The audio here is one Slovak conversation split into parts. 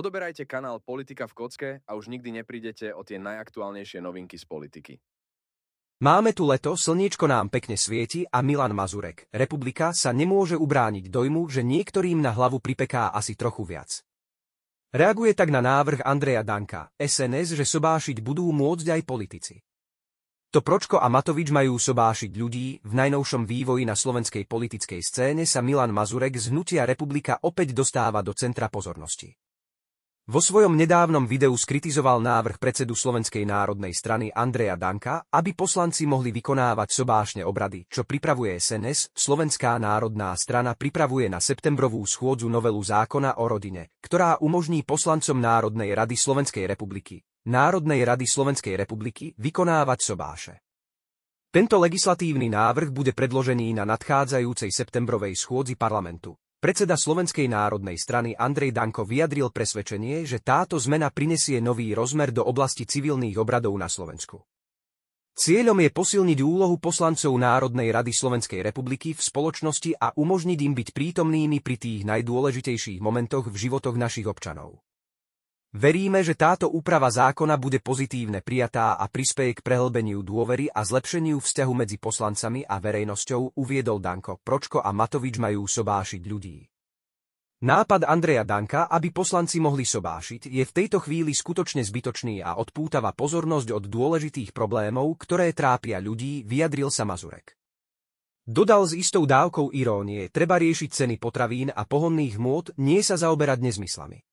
Odoberajte kanál Politika v kocke a už nikdy neprídete o tie najaktuálnejšie novinky z politiky. Máme tu leto, slniečko nám pekne svieti a Milan Mazurek. Republika sa nemôže ubrániť dojmu, že niektorým na hlavu pripeká asi trochu viac. Reaguje tak na návrh Andreja Danka, SNS, že sobášiť budú môcť aj politici. To Pročko a Matovič majú sobášiť ľudí, v najnovšom vývoji na slovenskej politickej scéne sa Milan Mazurek z hnutia Republika opäť dostáva do centra pozornosti. Vo svojom nedávnom videu skritizoval návrh predsedu Slovenskej národnej strany Andreja Danka, aby poslanci mohli vykonávať sobášne obrady, čo pripravuje SNS, Slovenská národná strana pripravuje na septembrovú schôdzu novelu zákona o rodine, ktorá umožní poslancom Národnej rady Slovenskej republiky, Národnej rady Slovenskej republiky vykonávať sobáše. Tento legislatívny návrh bude predložený na nadchádzajúcej septembrovej schôdzi parlamentu. Predseda Slovenskej národnej strany Andrej Danko vyjadril presvedčenie, že táto zmena prinesie nový rozmer do oblasti civilných obradov na Slovensku. Cieľom je posilniť úlohu poslancov Národnej rady Slovenskej republiky v spoločnosti a umožniť im byť prítomnými pri tých najdôležitejších momentoch v životoch našich občanov. Veríme, že táto úprava zákona bude pozitívne prijatá a prispieje k prehlbeniu dôvery a zlepšeniu vzťahu medzi poslancami a verejnosťou, uviedol Danko. Pročko a Matovič majú sobášiť ľudí. Nápad Andreja Danka, aby poslanci mohli sobášiť, je v tejto chvíli skutočne zbytočný a odpútava pozornosť od dôležitých problémov, ktoré trápia ľudí, vyjadril sa Mazurek. Dodal s istou dávkou irónie, treba riešiť ceny potravín a pohonných môd, nie sa zaoberať nezmyslami.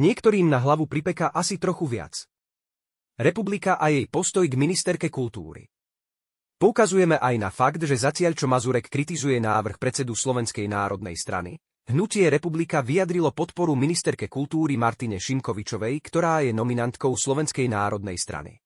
Niektorým na hlavu pripeká asi trochu viac. Republika a jej postoj k ministerke kultúry. Poukazujeme aj na fakt, že zatiaľ čo Mazurek kritizuje návrh predsedu Slovenskej národnej strany, Hnutie Republika vyjadrilo podporu ministerke kultúry Martine Šimkovičovej, ktorá je nominantkou Slovenskej národnej strany.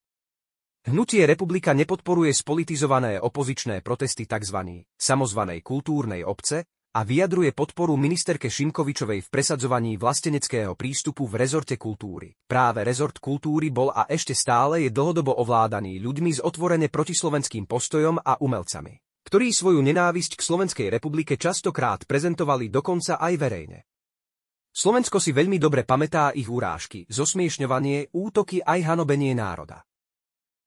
Hnutie Republika nepodporuje spolitizované opozičné protesty tzv. samozvanej kultúrnej obce, a vyjadruje podporu ministerke Šimkovičovej v presadzovaní vlasteneckého prístupu v rezorte kultúry. Práve rezort kultúry bol a ešte stále je dlhodobo ovládaný ľuďmi s otvorene protislovenským postojom a umelcami, ktorí svoju nenávisť k Slovenskej republike častokrát prezentovali dokonca aj verejne. Slovensko si veľmi dobre pamätá ich urážky, zosmiešňovanie, útoky aj hanobenie národa.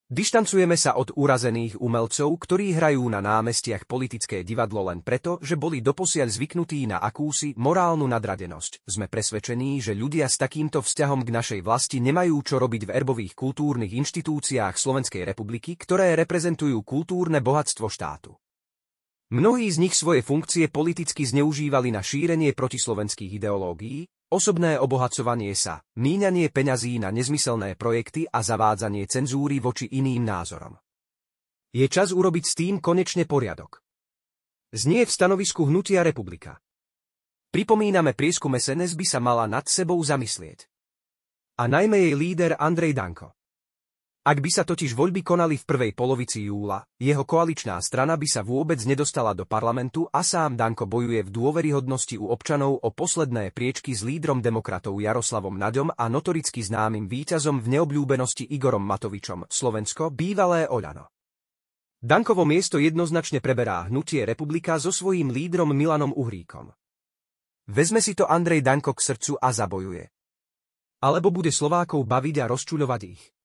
Dištancujeme sa od urazených umelcov, ktorí hrajú na námestiach politické divadlo len preto, že boli doposiaľ zvyknutí na akúsi morálnu nadradenosť. Sme presvedčení, že ľudia s takýmto vzťahom k našej vlasti nemajú čo robiť v erbových kultúrnych inštitúciách Slovenskej republiky, ktoré reprezentujú kultúrne bohatstvo štátu. Mnohí z nich svoje funkcie politicky zneužívali na šírenie protislovenských ideológií, Osobné obohacovanie sa, míňanie peňazí na nezmyselné projekty a zavádzanie cenzúry voči iným názorom. Je čas urobiť s tým konečne poriadok. Znie v stanovisku Hnutia republika. Pripomíname prieskume SNS by sa mala nad sebou zamyslieť. A najmä jej líder Andrej Danko. Ak by sa totiž voľby konali v prvej polovici júla, jeho koaličná strana by sa vôbec nedostala do parlamentu a sám Danko bojuje v dôveryhodnosti u občanov o posledné priečky s lídrom demokratov Jaroslavom Naďom a notoricky známym víťazom v neobľúbenosti Igorom Matovičom, Slovensko, bývalé Oľano. Dankovo miesto jednoznačne preberá hnutie republika so svojím lídrom Milanom Uhríkom. Vezme si to Andrej Danko k srdcu a zabojuje. Alebo bude Slovákov baviť a rozčuľovať ich.